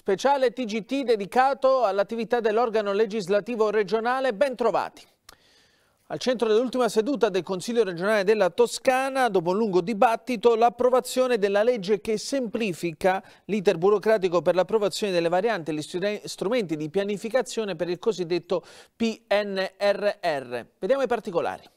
Speciale TGT dedicato all'attività dell'organo legislativo regionale, ben trovati. Al centro dell'ultima seduta del Consiglio regionale della Toscana, dopo un lungo dibattito, l'approvazione della legge che semplifica l'iter burocratico per l'approvazione delle varianti e gli strumenti di pianificazione per il cosiddetto PNRR. Vediamo i particolari.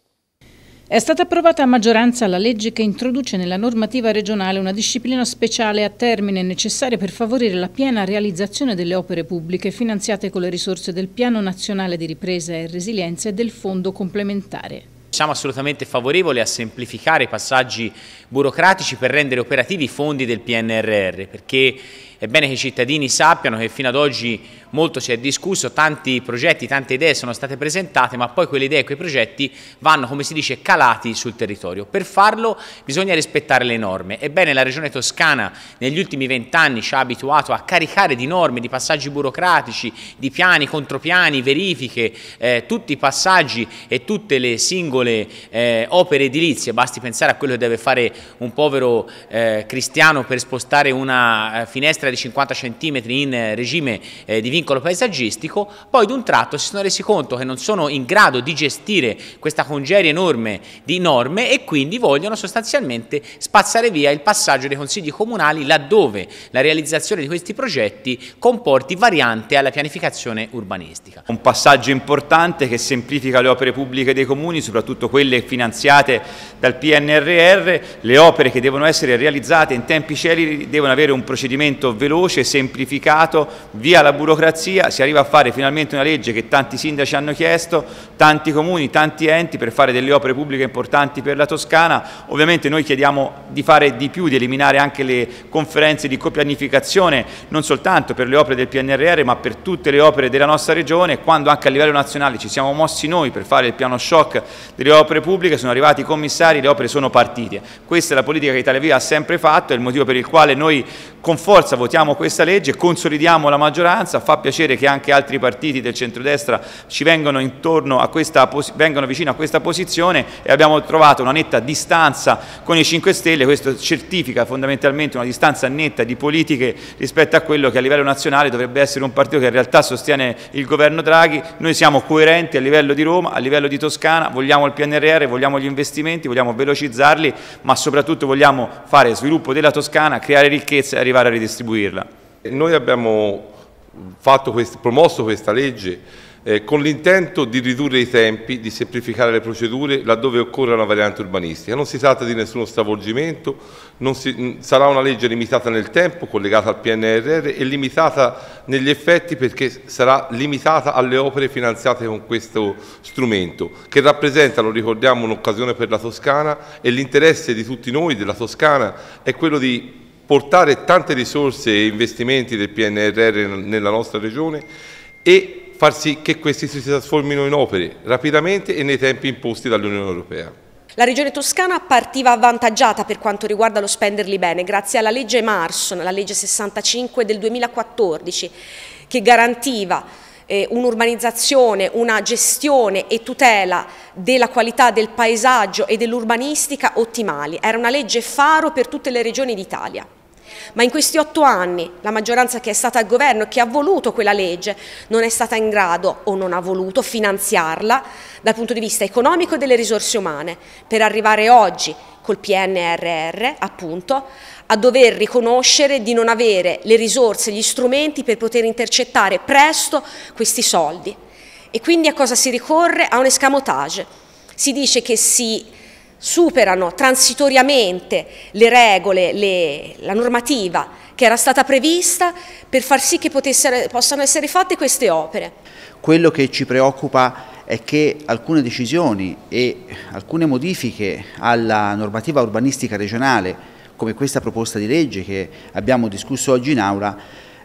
È stata approvata a maggioranza la legge che introduce nella normativa regionale una disciplina speciale a termine necessaria per favorire la piena realizzazione delle opere pubbliche finanziate con le risorse del Piano Nazionale di Ripresa e Resilienza e del Fondo Complementare. Siamo assolutamente favorevoli a semplificare i passaggi burocratici per rendere operativi i fondi del PNRR, perché è bene che i cittadini sappiano che fino ad oggi molto si è discusso, tanti progetti, tante idee sono state presentate, ma poi quelle idee e quei progetti vanno, come si dice, calati sul territorio. Per farlo bisogna rispettare le norme. Ebbene, la Regione Toscana negli ultimi vent'anni ci ha abituato a caricare di norme, di passaggi burocratici, di piani, contropiani, verifiche, eh, tutti i passaggi e tutte le singole eh, opere edilizie. Basti pensare a quello che deve fare un povero eh, cristiano per spostare una eh, finestra di 50 cm in eh, regime eh, di vincolo vincolo paesaggistico, poi d'un tratto si sono resi conto che non sono in grado di gestire questa congeria enorme di norme e quindi vogliono sostanzialmente spazzare via il passaggio dei consigli comunali laddove la realizzazione di questi progetti comporti variante alla pianificazione urbanistica. Un passaggio importante che semplifica le opere pubbliche dei comuni, soprattutto quelle finanziate dal PNRR, le opere che devono essere realizzate in tempi celeri devono avere un procedimento veloce, semplificato, via la burocrazia democrazia, si arriva a fare finalmente una legge che tanti sindaci hanno chiesto, tanti comuni, tanti enti per fare delle opere pubbliche importanti per la Toscana. Ovviamente noi chiediamo di fare di più, di eliminare anche le conferenze di copianificazione, non soltanto per le opere del PNRR, ma per tutte le opere della nostra regione. Quando anche a livello nazionale ci siamo mossi noi per fare il piano shock delle opere pubbliche, sono arrivati i commissari, le opere sono partite. Questa è la politica che Italia Viva ha sempre fatto, è il motivo per il quale noi con forza votiamo questa legge, consolidiamo la maggioranza, fa piacere che anche altri partiti del centrodestra ci vengano, a questa, vengano vicino a questa posizione e abbiamo trovato una netta distanza con i 5 Stelle, questo certifica fondamentalmente una distanza netta di politiche rispetto a quello che a livello nazionale dovrebbe essere un partito che in realtà sostiene il governo Draghi, noi siamo coerenti a livello di Roma, a livello di Toscana, vogliamo il PNRR, vogliamo gli investimenti, vogliamo velocizzarli, ma soprattutto vogliamo fare sviluppo della Toscana, creare ricchezza e arrivare a ridistribuirla. Noi abbiamo quest promosso questa legge eh, con l'intento di ridurre i tempi, di semplificare le procedure laddove occorre una variante urbanistica. Non si tratta di nessuno stravolgimento, si, sarà una legge limitata nel tempo, collegata al PNRR e limitata negli effetti perché sarà limitata alle opere finanziate con questo strumento, che rappresenta, lo ricordiamo, un'occasione per la Toscana e l'interesse di tutti noi della Toscana è quello di portare tante risorse e investimenti del PNRR nella nostra regione e far sì che questi si trasformino in opere rapidamente e nei tempi imposti dall'Unione Europea. La regione toscana partiva avvantaggiata per quanto riguarda lo spenderli bene grazie alla legge Marson, la legge 65 del 2014, che garantiva eh, un'urbanizzazione, una gestione e tutela della qualità del paesaggio e dell'urbanistica ottimali. Era una legge faro per tutte le regioni d'Italia. Ma in questi otto anni la maggioranza che è stata al governo e che ha voluto quella legge non è stata in grado o non ha voluto finanziarla dal punto di vista economico e delle risorse umane per arrivare oggi col PNRR appunto, a dover riconoscere di non avere le risorse, gli strumenti per poter intercettare presto questi soldi. E quindi a cosa si ricorre? A un escamotage. Si dice che si superano transitoriamente le regole, le, la normativa che era stata prevista per far sì che potessero, possano essere fatte queste opere. Quello che ci preoccupa è che alcune decisioni e alcune modifiche alla normativa urbanistica regionale, come questa proposta di legge che abbiamo discusso oggi in aula,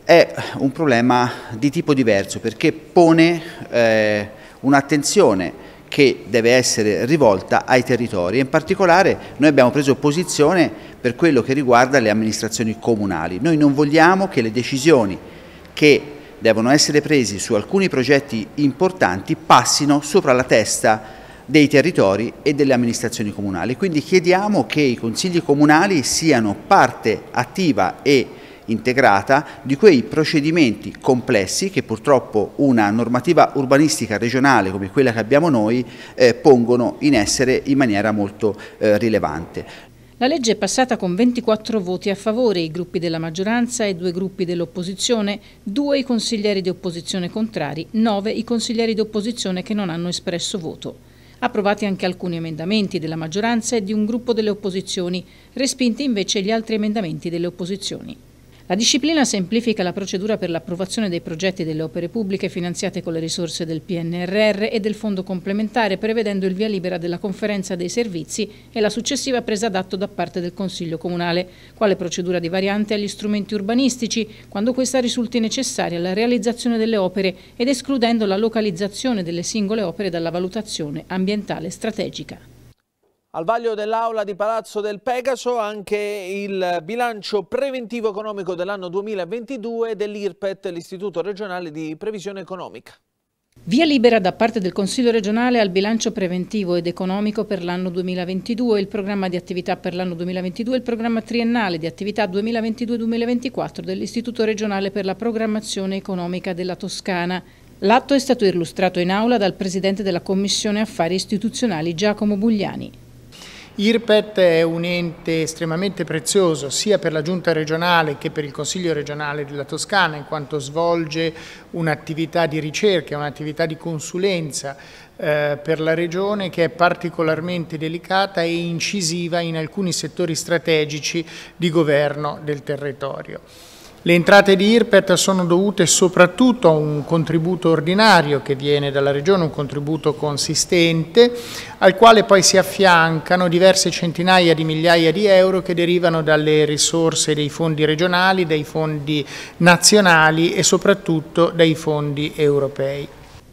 è un problema di tipo diverso perché pone eh, un'attenzione che deve essere rivolta ai territori. In particolare noi abbiamo preso posizione per quello che riguarda le amministrazioni comunali. Noi non vogliamo che le decisioni che devono essere presi su alcuni progetti importanti passino sopra la testa dei territori e delle amministrazioni comunali. Quindi chiediamo che i consigli comunali siano parte attiva e integrata di quei procedimenti complessi che purtroppo una normativa urbanistica regionale come quella che abbiamo noi eh, pongono in essere in maniera molto eh, rilevante. La legge è passata con 24 voti a favore, i gruppi della maggioranza e due gruppi dell'opposizione, due i consiglieri di opposizione contrari, nove i consiglieri di opposizione che non hanno espresso voto. Approvati anche alcuni emendamenti della maggioranza e di un gruppo delle opposizioni, respinti invece gli altri emendamenti delle opposizioni. La disciplina semplifica la procedura per l'approvazione dei progetti delle opere pubbliche finanziate con le risorse del PNRR e del Fondo complementare, prevedendo il via libera della conferenza dei servizi e la successiva presa d'atto da parte del Consiglio Comunale, quale procedura di variante agli strumenti urbanistici, quando questa risulti necessaria alla realizzazione delle opere ed escludendo la localizzazione delle singole opere dalla valutazione ambientale strategica. Al vaglio dell'aula di Palazzo del Pegaso anche il bilancio preventivo economico dell'anno 2022 dell'IRPET, l'Istituto regionale di previsione economica. Via libera da parte del Consiglio regionale al bilancio preventivo ed economico per l'anno 2022, il programma di attività per l'anno 2022 e il programma triennale di attività 2022-2024 dell'Istituto regionale per la programmazione economica della Toscana. L'atto è stato illustrato in aula dal Presidente della Commissione Affari Istituzionali Giacomo Bugliani. IRPET è un ente estremamente prezioso sia per la Giunta regionale che per il Consiglio regionale della Toscana in quanto svolge un'attività di ricerca, un'attività di consulenza eh, per la Regione che è particolarmente delicata e incisiva in alcuni settori strategici di governo del territorio. Le entrate di IRPET sono dovute soprattutto a un contributo ordinario che viene dalla Regione, un contributo consistente, al quale poi si affiancano diverse centinaia di migliaia di euro che derivano dalle risorse dei fondi regionali, dai fondi nazionali e soprattutto dai fondi europei.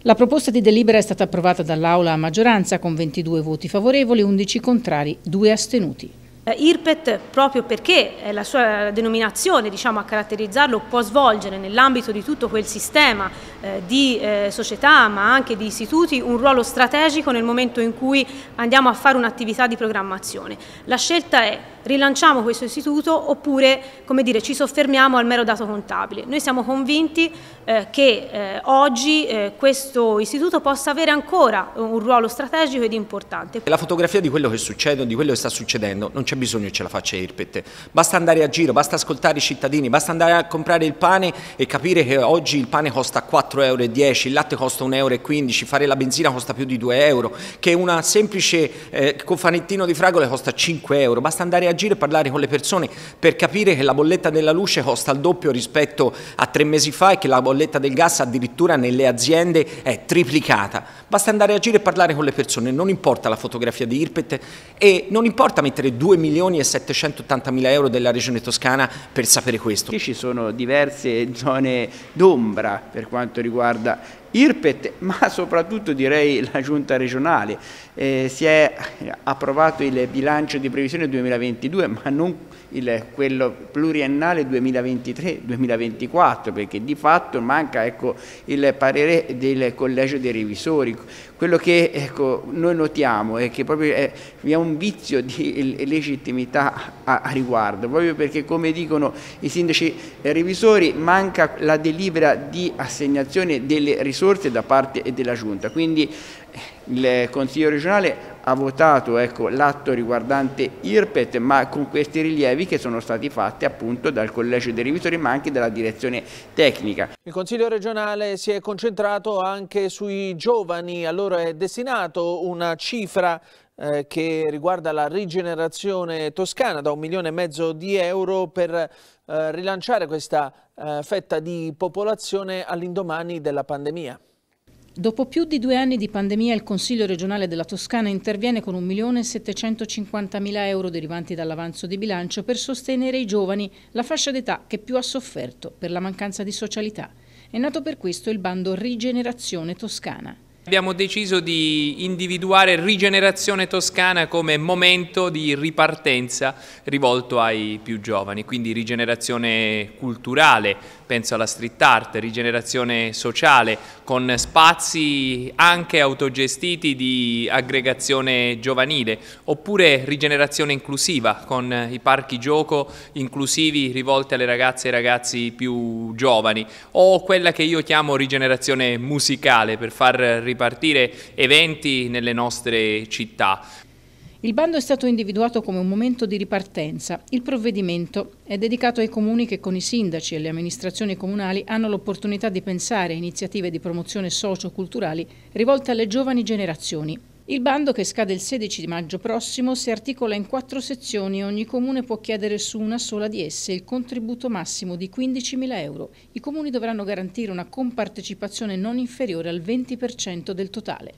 La proposta di delibera è stata approvata dall'Aula a maggioranza con 22 voti favorevoli, 11 contrari, 2 astenuti. Eh, IRPET, proprio perché è eh, la sua denominazione diciamo, a caratterizzarlo, può svolgere nell'ambito di tutto quel sistema eh, di eh, società ma anche di istituti un ruolo strategico nel momento in cui andiamo a fare un'attività di programmazione. La scelta è rilanciamo questo istituto oppure dire, ci soffermiamo al mero dato contabile. Noi siamo convinti eh, che eh, oggi eh, questo istituto possa avere ancora un ruolo strategico ed importante. La fotografia di quello che succede, di quello che sta succedendo, non c'è bisogno che ce la faccia Irpet, basta andare a giro, basta ascoltare i cittadini, basta andare a comprare il pane e capire che oggi il pane costa 4,10 euro, il latte costa 1,15 euro, fare la benzina costa più di 2 euro, che una semplice eh, cofanettino di fragole costa 5 euro, basta andare a giro e parlare con le persone per capire che la bolletta della luce costa il doppio rispetto a tre mesi fa e che la bolletta bolletta del gas addirittura nelle aziende è triplicata. Basta andare a giro e parlare con le persone, non importa la fotografia di Irpet e non importa mettere 2 milioni e 780 mila euro della regione toscana per sapere questo. Ci sono diverse zone d'ombra per quanto riguarda IRPET, ma soprattutto direi la giunta regionale. Eh, si è approvato il bilancio di previsione 2022, ma non il, quello pluriennale 2023-2024, perché di fatto manca ecco, il parere del Collegio dei Revisori. Quello che ecco, noi notiamo è che proprio è, eh, vi è un vizio di legittimità a, a, riguardo, proprio perché come dicono i sindaci eh, revisori manca la delibera di assegnazione delle risorse da parte della Giunta, quindi eh, il Consiglio regionale ha votato ecco, l'atto riguardante IRPET ma con questi rilievi che sono stati fatti appunto dal Collegio dei Revisori ma anche dalla direzione tecnica. Il Consiglio regionale si è concentrato anche sui giovani, allora è destinato una cifra eh, che riguarda la rigenerazione toscana da un milione e mezzo di euro per eh, rilanciare questa eh, fetta di popolazione all'indomani della pandemia. Dopo più di due anni di pandemia il Consiglio regionale della Toscana interviene con 1.750.000 euro derivanti dall'avanzo di bilancio per sostenere i giovani, la fascia d'età che più ha sofferto per la mancanza di socialità. È nato per questo il bando Rigenerazione Toscana. Abbiamo deciso di individuare Rigenerazione Toscana come momento di ripartenza rivolto ai più giovani, quindi rigenerazione culturale, penso alla street art, rigenerazione sociale, con spazi anche autogestiti di aggregazione giovanile, oppure rigenerazione inclusiva, con i parchi gioco inclusivi rivolti alle ragazze e ragazzi più giovani, o quella che io chiamo rigenerazione musicale, per far ripartire eventi nelle nostre città. Il bando è stato individuato come un momento di ripartenza. Il provvedimento è dedicato ai comuni che con i sindaci e le amministrazioni comunali hanno l'opportunità di pensare a iniziative di promozione socio-culturali rivolte alle giovani generazioni. Il bando, che scade il 16 maggio prossimo, si articola in quattro sezioni e ogni comune può chiedere su una sola di esse il contributo massimo di 15.000 euro. I comuni dovranno garantire una compartecipazione non inferiore al 20% del totale.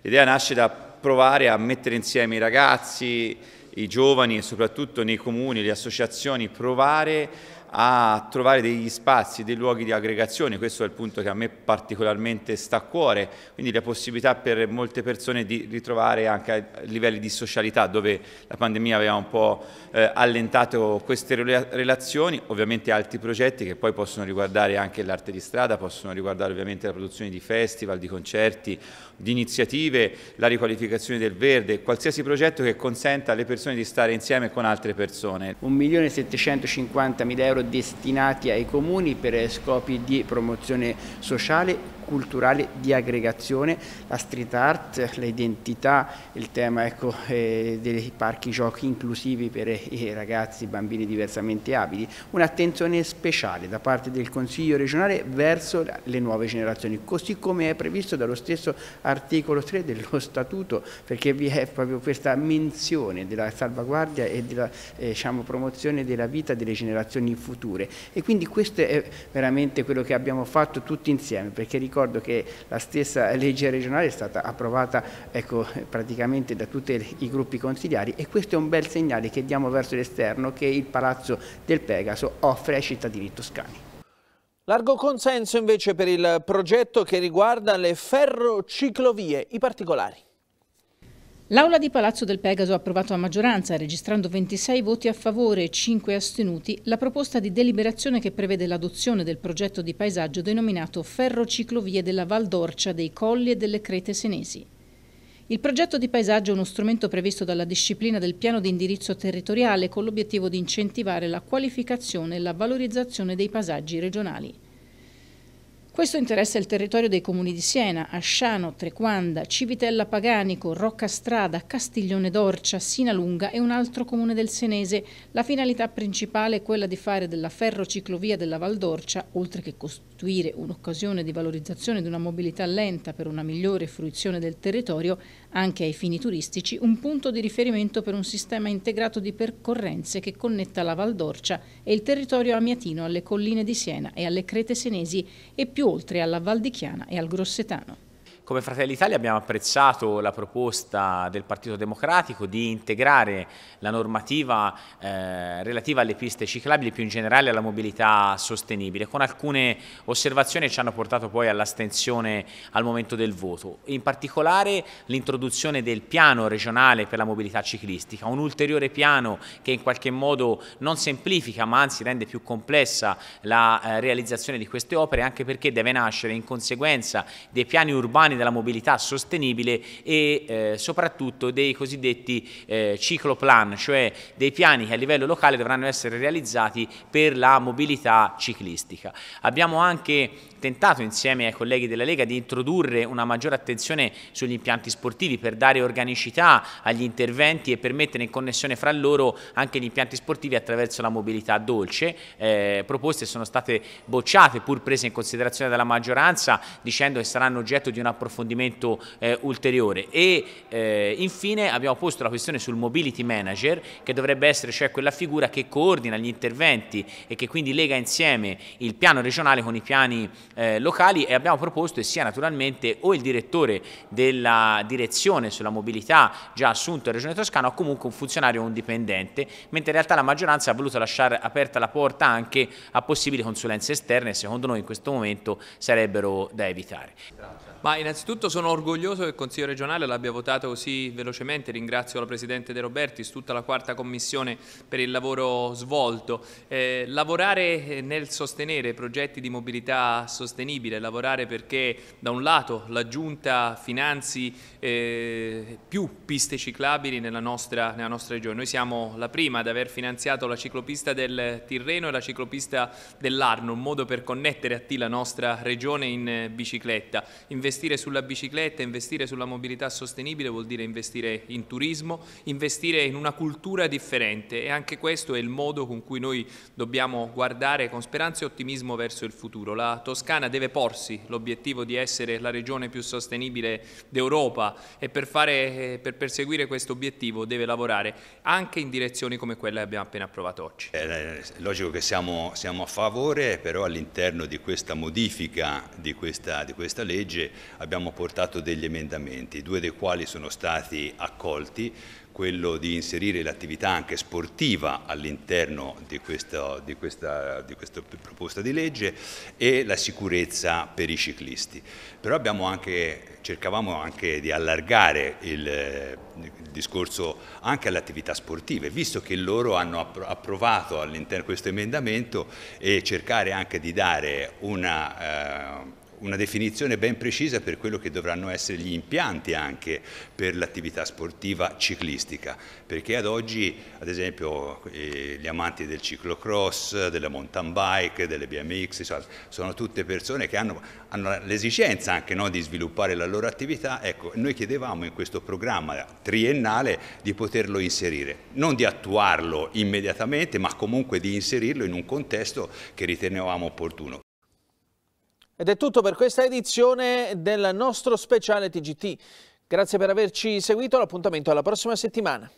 L'idea nasce da provare a mettere insieme i ragazzi, i giovani e soprattutto nei comuni, le associazioni, provare a trovare degli spazi, dei luoghi di aggregazione, questo è il punto che a me particolarmente sta a cuore, quindi la possibilità per molte persone di ritrovare anche livelli di socialità dove la pandemia aveva un po' eh, allentato queste relazioni, ovviamente altri progetti che poi possono riguardare anche l'arte di strada, possono riguardare ovviamente la produzione di festival, di concerti, di iniziative, la riqualificazione del verde, qualsiasi progetto che consenta alle persone di stare insieme con altre persone. 1.750.000 euro destinati ai comuni per scopi di promozione sociale culturale di aggregazione, la street art, l'identità, il tema ecco, eh, dei parchi giochi inclusivi per i eh, ragazzi, i bambini diversamente abili, un'attenzione speciale da parte del Consiglio regionale verso le nuove generazioni, così come è previsto dallo stesso articolo 3 dello Statuto, perché vi è proprio questa menzione della salvaguardia e della eh, diciamo, promozione della vita delle generazioni future. E quindi questo è veramente quello che abbiamo fatto tutti insieme, perché ricordo ricordo che la stessa legge regionale è stata approvata ecco, praticamente da tutti i gruppi consigliari e questo è un bel segnale che diamo verso l'esterno che il Palazzo del Pegaso offre ai cittadini toscani. Largo consenso invece per il progetto che riguarda le ferrociclovie, i particolari. L'Aula di Palazzo del Pegaso ha approvato a maggioranza, registrando 26 voti a favore e 5 astenuti, la proposta di deliberazione che prevede l'adozione del progetto di paesaggio denominato Ferrociclovie della Val d'Orcia, dei Colli e delle Crete Senesi. Il progetto di paesaggio è uno strumento previsto dalla disciplina del piano di indirizzo territoriale con l'obiettivo di incentivare la qualificazione e la valorizzazione dei paesaggi regionali. Questo interessa il territorio dei comuni di Siena, Asciano, Trequanda, Civitella Paganico, Roccastrada, Castiglione d'Orcia, Sinalunga e un altro comune del Senese. La finalità principale è quella di fare della ferrociclovia della Val d'Orcia, oltre che costituire un'occasione di valorizzazione di una mobilità lenta per una migliore fruizione del territorio, anche ai fini turistici, un punto di riferimento per un sistema integrato di percorrenze che connetta la Val d'Orcia e il territorio amiatino alle colline di Siena e alle crete senesi e più oltre alla Valdichiana e al Grossetano. Come Fratelli Italia abbiamo apprezzato la proposta del Partito Democratico di integrare la normativa eh, relativa alle piste ciclabili più in generale alla mobilità sostenibile, con alcune osservazioni che ci hanno portato poi all'astensione al momento del voto. In particolare l'introduzione del piano regionale per la mobilità ciclistica, un ulteriore piano che in qualche modo non semplifica ma anzi rende più complessa la eh, realizzazione di queste opere anche perché deve nascere in conseguenza dei piani urbani della mobilità sostenibile e eh, soprattutto dei cosiddetti eh, cicloplan, cioè dei piani che a livello locale dovranno essere realizzati per la mobilità ciclistica. Abbiamo anche tentato insieme ai colleghi della Lega di introdurre una maggiore attenzione sugli impianti sportivi per dare organicità agli interventi e per mettere in connessione fra loro anche gli impianti sportivi attraverso la mobilità dolce. Eh, proposte sono state bocciate pur prese in considerazione dalla maggioranza dicendo che saranno oggetto di un approfondimento approfondimento eh, ulteriore e eh, infine abbiamo posto la questione sul mobility manager che dovrebbe essere cioè quella figura che coordina gli interventi e che quindi lega insieme il piano regionale con i piani eh, locali e abbiamo proposto che sia naturalmente o il direttore della direzione sulla mobilità già assunto in Regione Toscana o comunque un funzionario o un dipendente, mentre in realtà la maggioranza ha voluto lasciare aperta la porta anche a possibili consulenze esterne secondo noi in questo momento sarebbero da evitare. Ma in innanzitutto sono orgoglioso che il Consiglio regionale l'abbia votato così velocemente, ringrazio la Presidente De Robertis, tutta la quarta commissione per il lavoro svolto. Eh, lavorare eh, nel sostenere progetti di mobilità sostenibile, lavorare perché da un lato la Giunta finanzi eh, più piste ciclabili nella nostra, nella nostra regione, noi siamo la prima ad aver finanziato la ciclopista del Tirreno e la ciclopista dell'Arno, un modo per connettere a T la nostra regione in eh, bicicletta. Investire sulla bicicletta, investire sulla mobilità sostenibile vuol dire investire in turismo, investire in una cultura differente e anche questo è il modo con cui noi dobbiamo guardare con speranza e ottimismo verso il futuro. La Toscana deve porsi l'obiettivo di essere la regione più sostenibile d'Europa e per, fare, eh, per perseguire questo obiettivo deve lavorare anche in direzioni come quella che abbiamo appena approvato oggi. Eh, eh, è logico che siamo, siamo a favore, però all'interno di questa modifica di questa, di questa legge abbiamo abbiamo portato degli emendamenti, due dei quali sono stati accolti, quello di inserire l'attività anche sportiva all'interno di, di, di, questa proposta di legge e la sicurezza per i ciclisti. Però abbiamo anche, cercavamo anche di allargare il, il discorso anche alle attività sportive, visto che loro hanno approvato all'interno questo emendamento e cercare anche di dare una... Eh, una definizione ben precisa per quello che dovranno essere gli impianti anche per l'attività sportiva ciclistica, perché ad oggi ad esempio eh, gli amanti del ciclocross, della mountain bike, delle BMX, cioè, sono tutte persone che hanno, hanno l'esigenza anche no, di sviluppare la loro attività, ecco, noi chiedevamo in questo programma triennale di poterlo inserire, non di attuarlo immediatamente, ma comunque di inserirlo in un contesto che ritenevamo opportuno. Ed è tutto per questa edizione del nostro speciale TGT. Grazie per averci seguito, l'appuntamento alla prossima settimana.